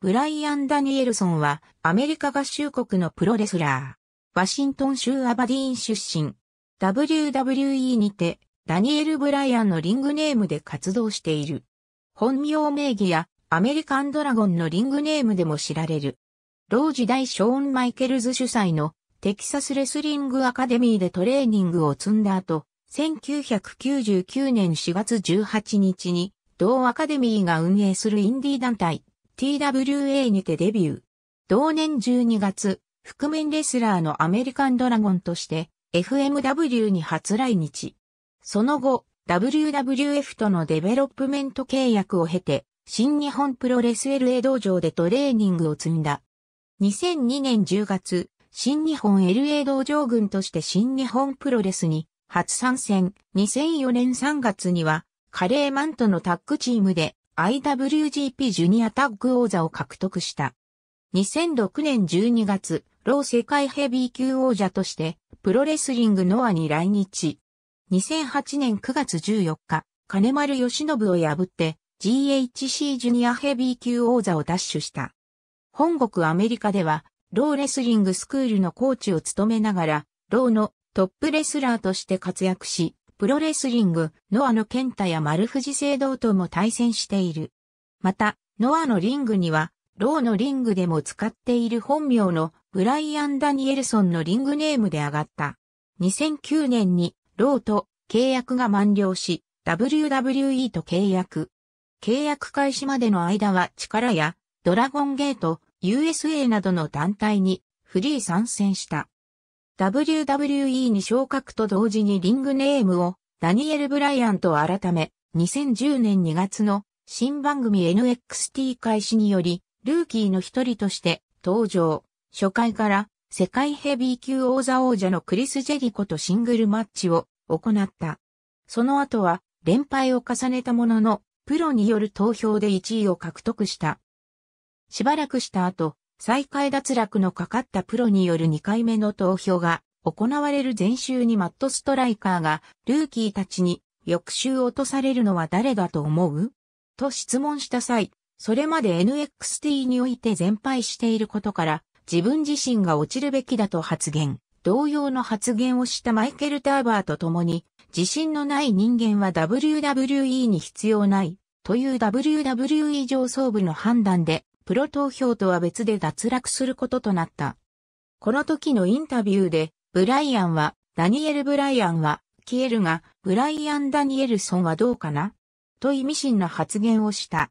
ブライアン・ダニエルソンはアメリカ合衆国のプロレスラー。ワシントン州アバディーン出身。WWE にてダニエル・ブライアンのリングネームで活動している。本名名義やアメリカンドラゴンのリングネームでも知られる。老時代ショーン・マイケルズ主催のテキサスレスリングアカデミーでトレーニングを積んだ後、1999年4月18日に同アカデミーが運営するインディ団体 TWA にてデビュー。同年12月、覆面レスラーのアメリカンドラゴンとして FMW に初来日。その後、WWF とのデベロップメント契約を経て、新日本プロレス LA 道場でトレーニングを積んだ。2002年10月、新日本 LA 道場軍として新日本プロレスに初参戦。2004年3月には、カレーマンとのタッグチームで IWGP ジュニアタッグ王座を獲得した。2006年12月、ロー世界ヘビー級王者として、プロレスリングノアに来日。2008年9月14日、金丸義信を破って、GHC ジュニアヘビー級王座を奪取した。本国アメリカでは、ローレスリングスクールのコーチを務めながら、ローのトップレスラーとして活躍し、プロレスリング、ノアのケンタや丸藤聖堂とも対戦している。また、ノアのリングには、ローのリングでも使っている本名のブライアン・ダニエルソンのリングネームで上がった。2009年に、ローと契約が満了し、WWE と契約。契約開始までの間は力や、ドラゴンゲート、USA などの団体にフリー参戦した。WWE に昇格と同時にリングネームをダニエル・ブライアンと改め、2010年2月の新番組 NXT 開始により、ルーキーの一人として登場。初回から世界ヘビー級王座王者のクリス・ジェリコとシングルマッチを行った。その後は連敗を重ねたものの、プロによる投票で1位を獲得した。しばらくした後、最下位脱落のかかったプロによる2回目の投票が行われる前週にマットストライカーがルーキーたちに翌週落とされるのは誰だと思うと質問した際、それまで NXT において全敗していることから自分自身が落ちるべきだと発言。同様の発言をしたマイケル・ターバーと共に、自信のない人間は WWE に必要ないという WWE 上層部の判断でプロ投票とは別で脱落することとなった。この時のインタビューで、ブライアンは、ダニエル・ブライアンは、消えるが、ブライアン・ダニエルソンはどうかなと意味深な発言をした。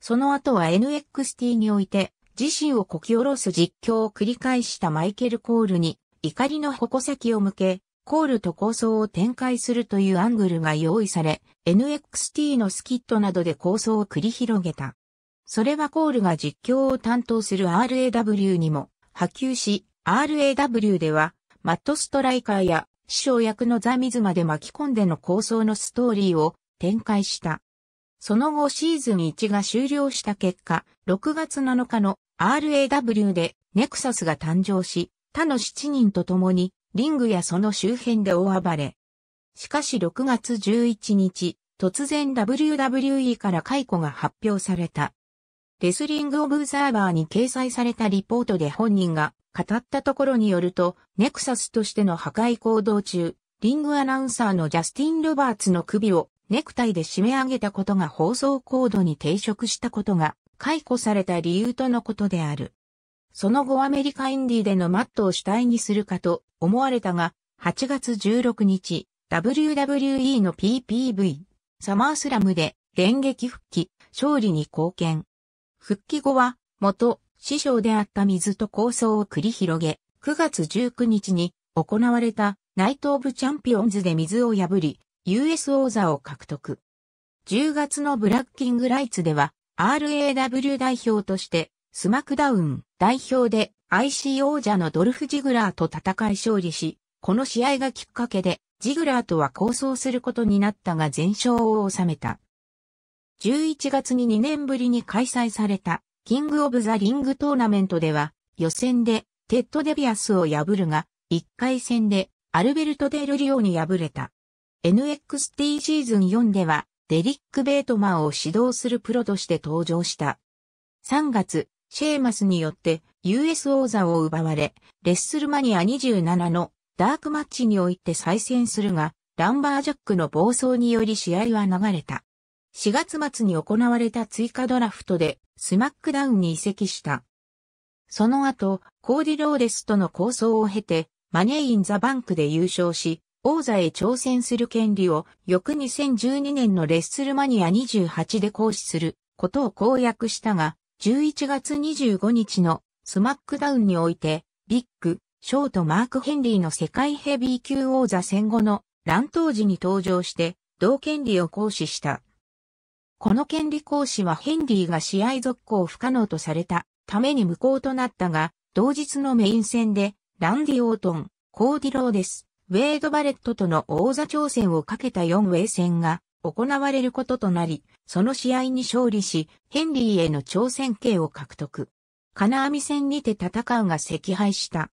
その後は NXT において、自身をこき下ろす実況を繰り返したマイケル・コールに、怒りの矛先を向け、コールと構想を展開するというアングルが用意され、NXT のスキットなどで構想を繰り広げた。それはコールが実況を担当する RAW にも波及し、RAW では、マットストライカーや師匠役のザ・ミズまで巻き込んでの構想のストーリーを展開した。その後シーズン1が終了した結果、6月7日の RAW でネクサスが誕生し、他の7人と共にリングやその周辺で大暴れ。しかし6月11日、突然 WWE から解雇が発表された。レスリング・オブ・ザーバーに掲載されたリポートで本人が語ったところによると、ネクサスとしての破壊行動中、リングアナウンサーのジャスティン・ロバーツの首をネクタイで締め上げたことが放送コードに抵触したことが解雇された理由とのことである。その後アメリカインディでのマットを主体にするかと思われたが、8月16日、WWE の PPV、サマースラムで連撃復帰、勝利に貢献。復帰後は、元、師匠であった水と構想を繰り広げ、9月19日に行われたナイト・オブ・チャンピオンズで水を破り、US 王座を獲得。10月のブラッキングライツでは、RAW 代表として、スマクダウン代表で IC 王者のドルフ・ジグラーと戦い勝利し、この試合がきっかけで、ジグラーとは構想することになったが全勝を収めた。11月に2年ぶりに開催された、キングオブザリングトーナメントでは、予選で、テッド・デビアスを破るが、1回戦で、アルベルト・デルリオに敗れた。NXT シーズン4では、デリック・ベートマンを指導するプロとして登場した。3月、シェーマスによって US 王座を奪われ、レッスルマニア27のダークマッチにおいて再戦するが、ランバージャックの暴走により試合は流れた。4月末に行われた追加ドラフトでスマックダウンに移籍した。その後、コーディローレスとの構想を経て、マネーインザバンクで優勝し、王座へ挑戦する権利を翌2012年のレッスルマニア28で行使することを公約したが、11月25日のスマックダウンにおいて、ビッグ、ショートマーク・ヘンリーの世界ヘビー級王座戦後の乱闘時に登場して、同権利を行使した。この権利行使はヘンリーが試合続行不可能とされたために無効となったが、同日のメイン戦で、ランディ・オートン、コーディローです。ウェイド・バレットとの王座挑戦をかけた4ウェイ戦が行われることとなり、その試合に勝利し、ヘンリーへの挑戦権を獲得。金網戦にて戦うが赤敗した。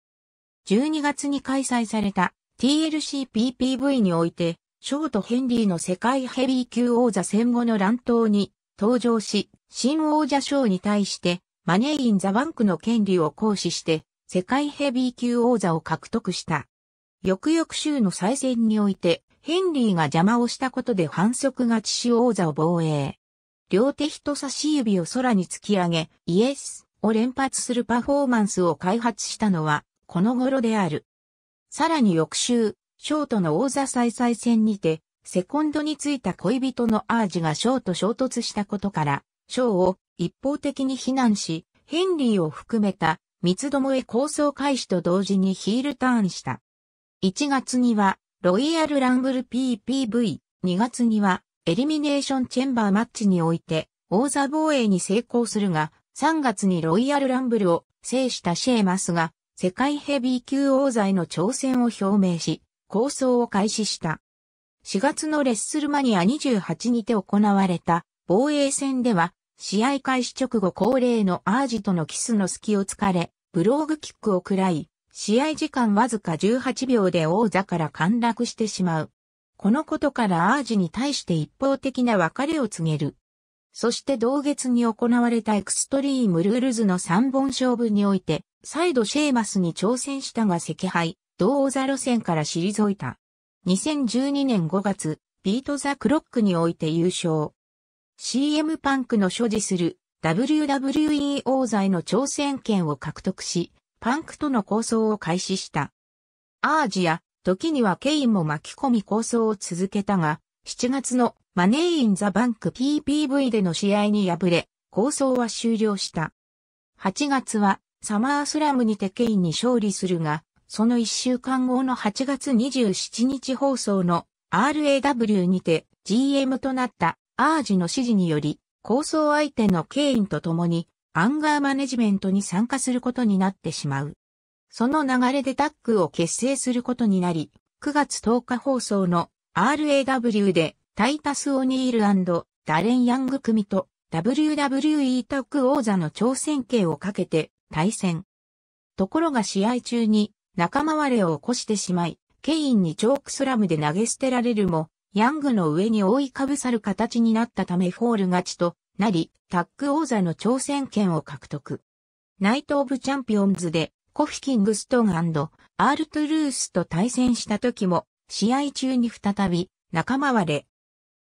12月に開催された TLCPPV において、ショート・ヘンリーの世界ヘビー級王座戦後の乱闘に登場し、新王者賞に対してマネーイン・ザ・バンクの権利を行使して世界ヘビー級王座を獲得した。翌々週の再戦において、ヘンリーが邪魔をしたことで反則勝ちし王座を防衛。両手人差し指を空に突き上げ、イエスを連発するパフォーマンスを開発したのは、この頃である。さらに翌週、ショートの王座再々戦にて、セコンドについた恋人のアージがショーと衝突したことから、ショーを一方的に非難し、ヘンリーを含めた三つどもえ構想開始と同時にヒールターンした。1月には、ロイヤルランブル PPV、2月には、エリミネーションチェンバーマッチにおいて、王座防衛に成功するが、3月にロイヤルランブルを制したシェーマスが、世界ヘビー級王座への挑戦を表明し、構想を開始した。4月のレッスルマニア28にて行われた防衛戦では、試合開始直後恒例のアージとのキスの隙を突かれ、ブローグキックを食らい、試合時間わずか18秒で王座から陥落してしまう。このことからアージに対して一方的な別れを告げる。そして同月に行われたエクストリームルールズの3本勝負において、再度シェーマスに挑戦したが赤敗。同王座路線から退いた。2012年5月、ビートザクロックにおいて優勝。CM パンクの所持する WWE 王座への挑戦権を獲得し、パンクとの構想を開始した。アージア、時にはケインも巻き込み構想を続けたが、7月のマネーインザバンク PPV での試合に敗れ、構想は終了した。8月はサマースラムにてケインに勝利するが、その1週間後の8月27日放送の RAW にて GM となったアージの指示により、構想相手のケインと共にアンガーマネジメントに参加することになってしまう。その流れでタッグを結成することになり、9月10日放送の RAW でタイタス・オニールダレン・ヤング組と WWE タッグ王座の挑戦権をかけて対戦。ところが試合中に仲間割れを起こしてしまい、ケインにチョークスラムで投げ捨てられるも、ヤングの上に覆いかぶさる形になったためフォール勝ちとなり、タッグ王座の挑戦権を獲得。ナイト・オブ・チャンピオンズで、コフ・ィ・キングストンアール・トゥルースと対戦した時も、試合中に再び、仲間割れ。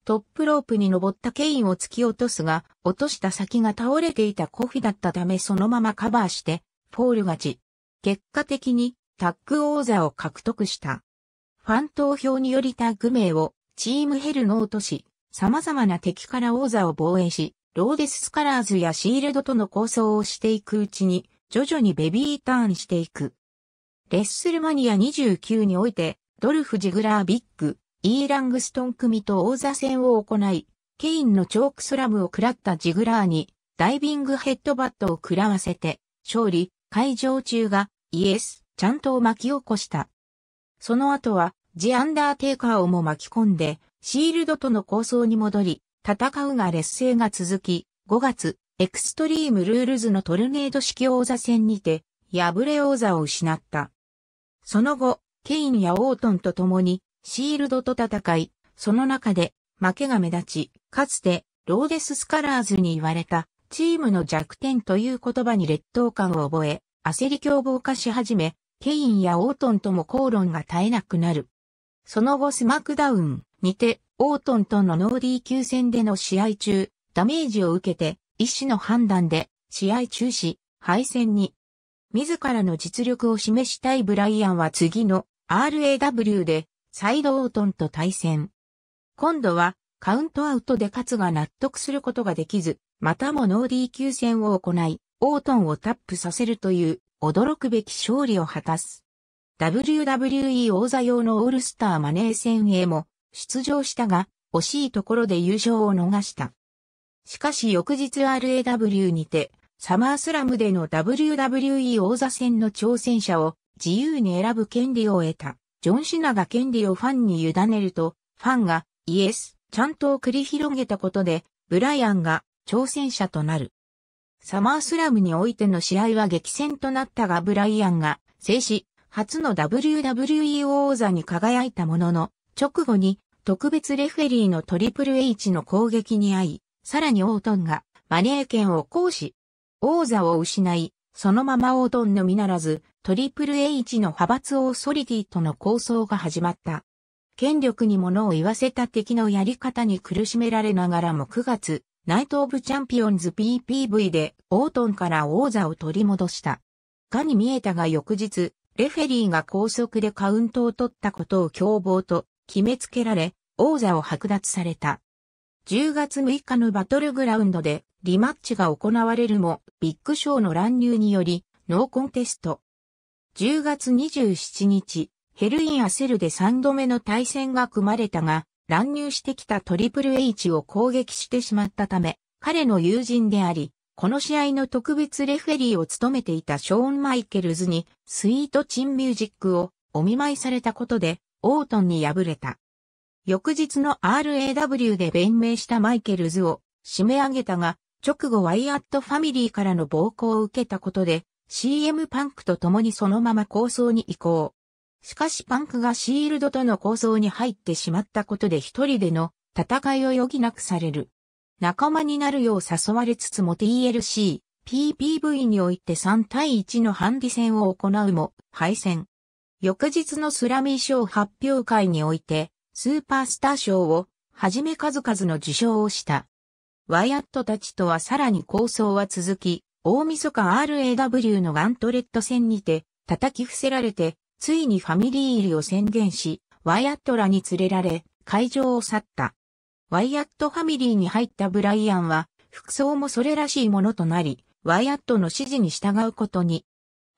トップロープに登ったケインを突き落とすが、落とした先が倒れていたコフィだったためそのままカバーして、フォール勝ち。結果的に、タッグ王座を獲得した。ファン投票によりタッグ名をチームヘルノートし、様々な敵から王座を防衛し、ローデススカラーズやシールドとの構想をしていくうちに、徐々にベビーターンしていく。レッスルマニア29において、ドルフ・ジグラー・ビッグ、イーラングストン組と王座戦を行い、ケインのチョークスラムを食らったジグラーに、ダイビングヘッドバットを食らわせて、勝利、会場中が、イエス、ちゃんと巻き起こした。その後は、ジ・アンダーテイカーをも巻き込んで、シールドとの構想に戻り、戦うが劣勢が続き、5月、エクストリームルールズのトルネード式王座戦にて、破れ王座を失った。その後、ケインやオートンと共に、シールドと戦い、その中で、負けが目立ち、かつて、ローデス・スカラーズに言われた、チームの弱点という言葉に劣等感を覚え、焦り凶暴化し始め、ケインやオートンとも口論が絶えなくなる。その後スマクダウンにて、オートンとのノーディー級戦での試合中、ダメージを受けて、医師の判断で、試合中止、敗戦に。自らの実力を示したいブライアンは次の RAW で、サイドオートンと対戦。今度は、カウントアウトで勝つが納得することができず、またもノーディー級戦を行い、オートンをタップさせるという驚くべき勝利を果たす。WWE 王座用のオールスターマネー戦へも出場したが、惜しいところで優勝を逃した。しかし翌日 RAW にて、サマースラムでの WWE 王座戦の挑戦者を自由に選ぶ権利を得た。ジョン・シナが権利をファンに委ねると、ファンがイエス、ちゃんと繰り広げたことで、ブライアンが挑戦者となる。サマースラムにおいての試合は激戦となったがブライアンが制止、初の WWE 王座に輝いたものの、直後に特別レフェリーのトリプル H の攻撃に遭い、さらにオートンがマネー権を行使。王座を失い、そのままオートンのみならず、トリプル H の派閥オーソリティとの構想が始まった。権力に物を言わせた敵のやり方に苦しめられながらも9月、ナイト・オブ・チャンピオンズ PPV でオートンから王座を取り戻した。かに見えたが翌日、レフェリーが高速でカウントを取ったことを凶暴と決めつけられ、王座を剥奪された。10月6日のバトルグラウンドでリマッチが行われるも、ビッグショーの乱入により、ノーコンテスト。10月27日、ヘルイン・アセルで3度目の対戦が組まれたが、乱入してきたトリプル H を攻撃してしまったため、彼の友人であり、この試合の特別レフェリーを務めていたショーン・マイケルズに、スイート・チン・ミュージックをお見舞いされたことで、オートンに敗れた。翌日の RAW で弁明したマイケルズを締め上げたが、直後ワイアットファミリーからの暴行を受けたことで、CM パンクと共にそのまま構想に移行。しかしパンクがシールドとの構想に入ってしまったことで一人での戦いを余儀なくされる。仲間になるよう誘われつつも TLC、PPV において3対1のハンディ戦を行うも敗戦。翌日のスラミー賞発表会においてスーパースター賞をはじめ数々の受賞をした。ワイアットたちとはさらに構想は続き、大晦日 RAW のガントレット戦にて叩き伏せられてついにファミリー入りを宣言し、ワイアットらに連れられ、会場を去った。ワイアットファミリーに入ったブライアンは、服装もそれらしいものとなり、ワイアットの指示に従うことに。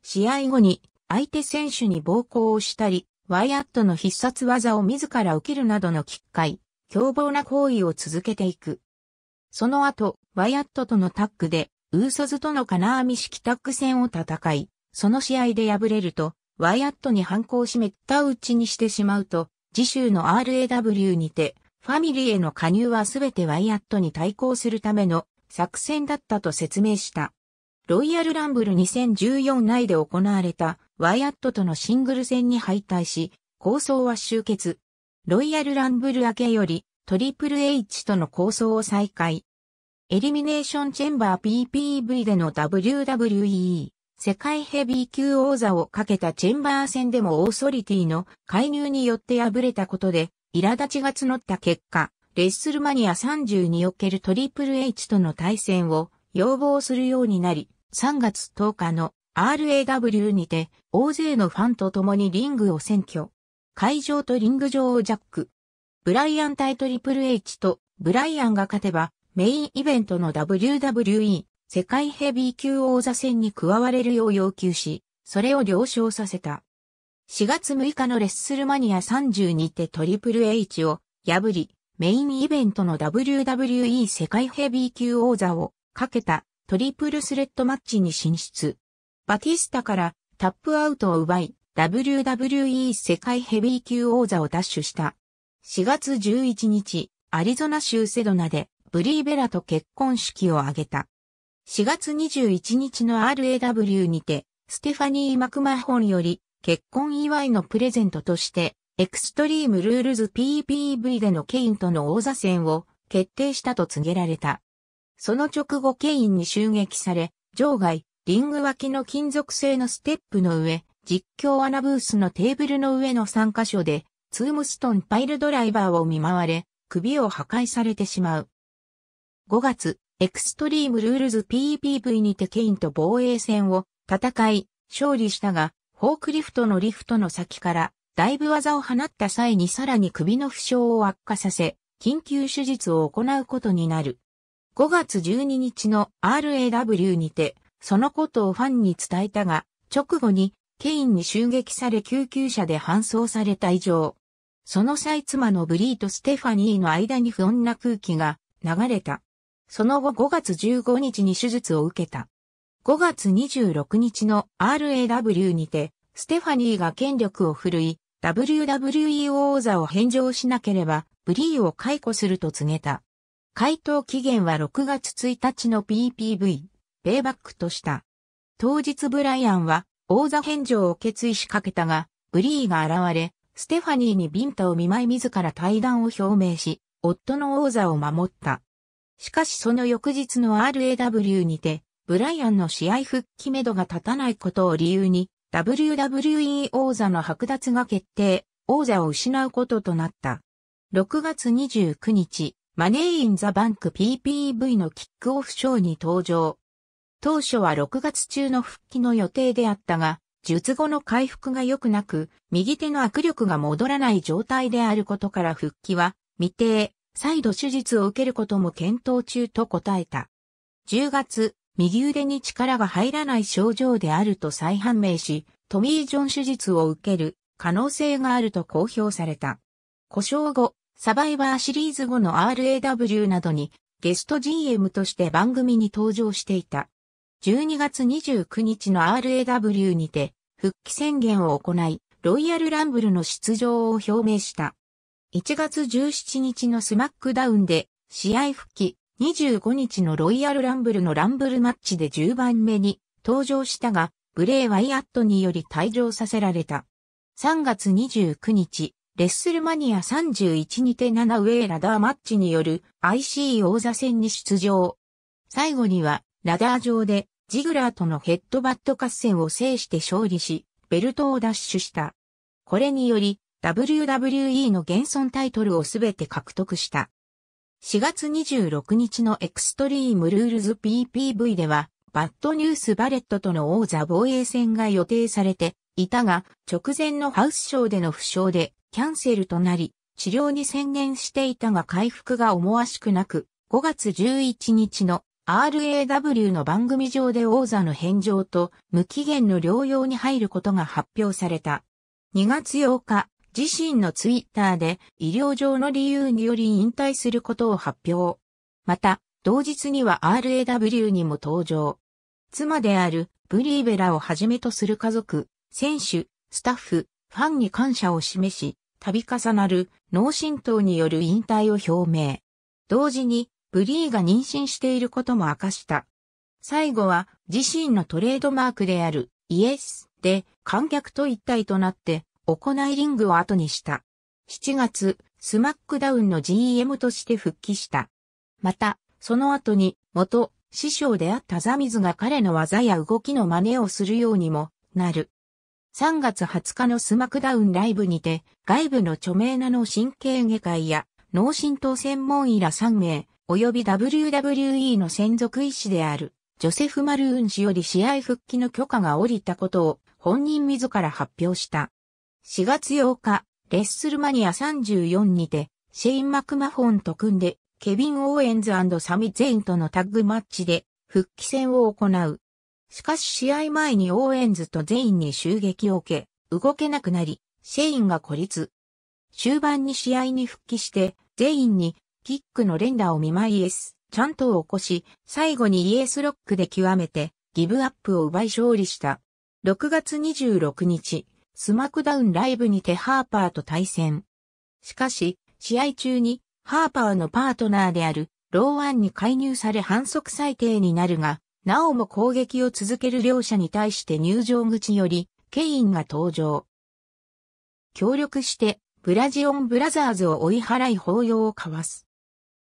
試合後に、相手選手に暴行をしたり、ワイアットの必殺技を自ら受けるなどの奇怪、凶暴な行為を続けていく。その後、ワイアットとのタッグで、ウーソズとの金網式タッグ戦を戦い、その試合で敗れると、ワイアットに反抗しめったうちにしてしまうと、次週の RAW にて、ファミリーへの加入はすべてワイアットに対抗するための作戦だったと説明した。ロイヤルランブル2014内で行われたワイアットとのシングル戦に敗退し、構想は終結。ロイヤルランブル明けより、トリプル H との構想を再開。エリミネーションチェンバー PPV での WWE 世界ヘビー級王座をかけたチェンバー戦でもオーソリティの介入によって敗れたことで、苛立ちが募った結果、レッスルマニア30におけるトリプル H との対戦を要望するようになり、3月10日の RAW にて大勢のファンと共にリングを占拠。会場とリング上をジャック。ブライアン対トリプル H とブライアンが勝てばメインイベントの WWE 世界ヘビー級王座戦に加われるよう要求し、それを了承させた。4月6日のレッスルマニア32手トリプル H を破り、メインイベントの WWE 世界ヘビー級王座をかけたトリプルスレッドマッチに進出。バティスタからタップアウトを奪い、WWE 世界ヘビー級王座を奪取した。4月11日、アリゾナ州セドナでブリーベラと結婚式を挙げた。4月21日の RAW にて、ステファニー・マクマホンより、結婚祝いのプレゼントとして、エクストリームルールズ PPV でのケインとの王座戦を決定したと告げられた。その直後ケインに襲撃され、場外、リング脇の金属製のステップの上、実況アナブースのテーブルの上の3カ所で、ツームストンパイルドライバーを見舞われ、首を破壊されてしまう。5月、エクストリームルールズ PPV にてケインと防衛戦を戦い、勝利したが、フォークリフトのリフトの先から、だいぶ技を放った際にさらに首の負傷を悪化させ、緊急手術を行うことになる。5月12日の RAW にて、そのことをファンに伝えたが、直後に、ケインに襲撃され救急車で搬送された以上、その際妻のブリーとステファニーの間に不穏な空気が流れた。その後5月15日に手術を受けた。5月26日の RAW にて、ステファニーが権力を振るい、WWE 王座を返上しなければ、ブリーを解雇すると告げた。回答期限は6月1日の PPV、ペイバックとした。当日ブライアンは、王座返上を決意しかけたが、ブリーが現れ、ステファニーにビンタを見舞い自ら対談を表明し、夫の王座を守った。しかしその翌日の RAW にて、ブライアンの試合復帰めどが立たないことを理由に、WWE 王座の剥奪が決定、王座を失うこととなった。6月29日、マネーインザバンク PPV のキックオフショーに登場。当初は6月中の復帰の予定であったが、術後の回復が良くなく、右手の握力が戻らない状態であることから復帰は未定再度手術を受けることも検討中と答えた。10月、右腕に力が入らない症状であると再判明し、トミー・ジョン手術を受ける可能性があると公表された。故障後、サバイバーシリーズ後の RAW などにゲスト GM として番組に登場していた。12月29日の RAW にて復帰宣言を行い、ロイヤルランブルの出場を表明した。1月17日のスマックダウンで、試合復帰、25日のロイヤルランブルのランブルマッチで10番目に登場したが、ブレイ・ワイアットにより退場させられた。3月29日、レッスルマニア31にて7ウェイラダーマッチによる IC 王座戦に出場。最後には、ラダー上で、ジグラーとのヘッドバット合戦を制して勝利し、ベルトを奪取した。これにより、WWE の現存タイトルをすべて獲得した。4月26日のエクストリームルールズ PPV では、バッドニュースバレットとの王座防衛戦が予定されていたが、直前のハウスショーでの負傷でキャンセルとなり、治療に宣言していたが回復が思わしくなく、5月11日の RAW の番組上で王座の返上と無期限の療養に入ることが発表された。2月8日、自身のツイッターで医療上の理由により引退することを発表。また、同日には RAW にも登場。妻であるブリーベラをはじめとする家族、選手、スタッフ、ファンに感謝を示し、度重なる脳震盪による引退を表明。同時に、ブリーが妊娠していることも明かした。最後は自身のトレードマークであるイエスで観客と一体となって行いリングを後にした。7月、スマックダウンの GM として復帰した。また、その後に、元、師匠であったザミズが彼の技や動きの真似をするようにもなる。3月20日のスマックダウンライブにて、外部の著名な脳神経外科医や脳神盪専門医ら3名、及び WWE の専属医師である、ジョセフ・マルーン氏より試合復帰の許可が下りたことを本人自ら発表した。4月8日、レッスルマニア34にて、シェイン・マクマフォンと組んで、ケビン・オーエンズサミ・ゼインとのタッグマッチで、復帰戦を行う。しかし試合前にオーエンズとゼインに襲撃を受け、動けなくなり、シェインが孤立。終盤に試合に復帰して、ゼインに、キックの連打を見舞いエス、ちゃんと起こし、最後にイエスロックで極めて、ギブアップを奪い勝利した。6月26日、スマクダウンライブにてハーパーと対戦。しかし、試合中にハーパーのパートナーであるローアンに介入され反則裁定になるが、なおも攻撃を続ける両者に対して入場口よりケインが登場。協力してブラジオンブラザーズを追い払い抱擁を交わす。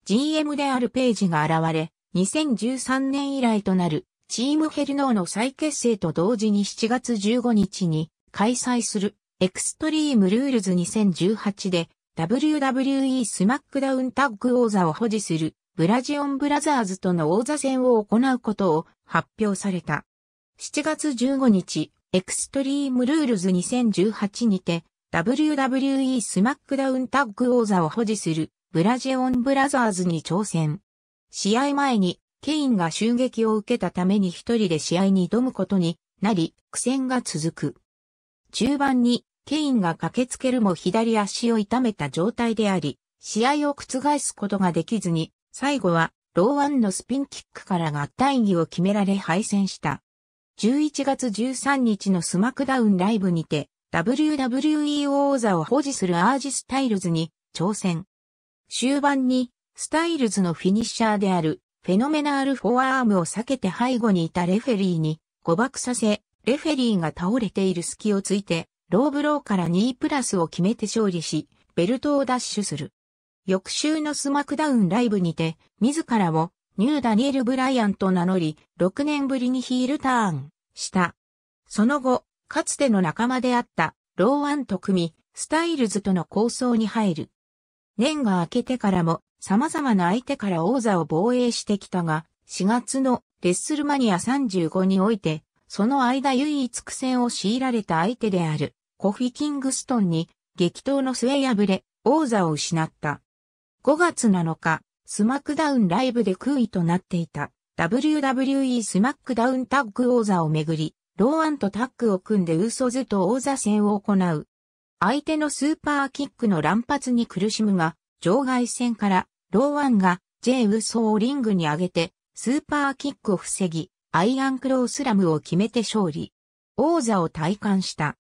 GM であるページが現れ、2013年以来となるチームヘルノーの再結成と同時に7月15日に開催するエクストリームルールズ2018で WWE スマックダウンタッグ王座を保持するブラジオンブラザーズとの王座戦を行うことを発表された。7月15日、エクストリームルールズ2018にて WWE スマックダウンタッグ王座を保持するブラジオンブラザーズに挑戦。試合前にケインが襲撃を受けたために一人で試合に挑むことになり、苦戦が続く。中盤にケインが駆けつけるも左足を痛めた状態であり、試合を覆すことができずに、最後はローワンのスピンキックから合体技を決められ敗戦した。11月13日のスマクダウンライブにて、WWE 王座を保持するアージスタイルズに挑戦。終盤に、スタイルズのフィニッシャーである、フェノメナールフォアアームを避けて背後にいたレフェリーに誤爆させ、レフェリーが倒れている隙をついて、ローブローから2位プラスを決めて勝利し、ベルトを奪取する。翌週のスマクダウンライブにて、自らをニューダニエル・ブライアンと名乗り、6年ぶりにヒールターンした。その後、かつての仲間であったローアンと組み、スタイルズとの構想に入る。年が明けてからも様々な相手から王座を防衛してきたが、4月のレッスルマニア35において、その間唯一苦戦を強いられた相手である、コフィ・キングストンに、激闘の末敗れ、王座を失った。5月7日、スマックダウンライブで空位となっていた、WWE スマックダウンタッグ王座をめぐり、ローアンとタッグを組んで嘘ずと王座戦を行う。相手のスーパーキックの乱発に苦しむが、場外戦から、ローアンが J ウソをリングに上げて、スーパーキックを防ぎ、アイアンクロースラムを決めて勝利。王座を体感した。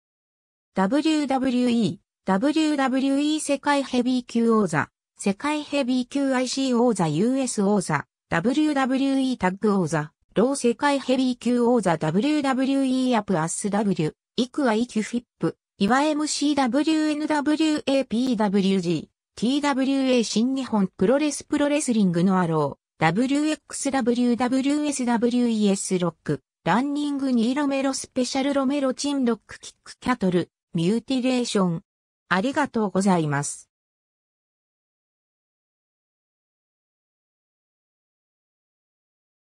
WWE、WWE 世界ヘビー級王座、世界ヘビー級 IC 王座 US 王座、WWE タッグ王座、ロー世界ヘビー級王座 WWE アプアス W、イクアイキュフィップ、イワ MCWNWAPWG、TWA 新日本プロレスプロレスリングのアロー。WXWWSWES ロック、ランニングニーロメロスペシャルロメロチンロックキックキャトル、ミューティレーション。ありがとうございます。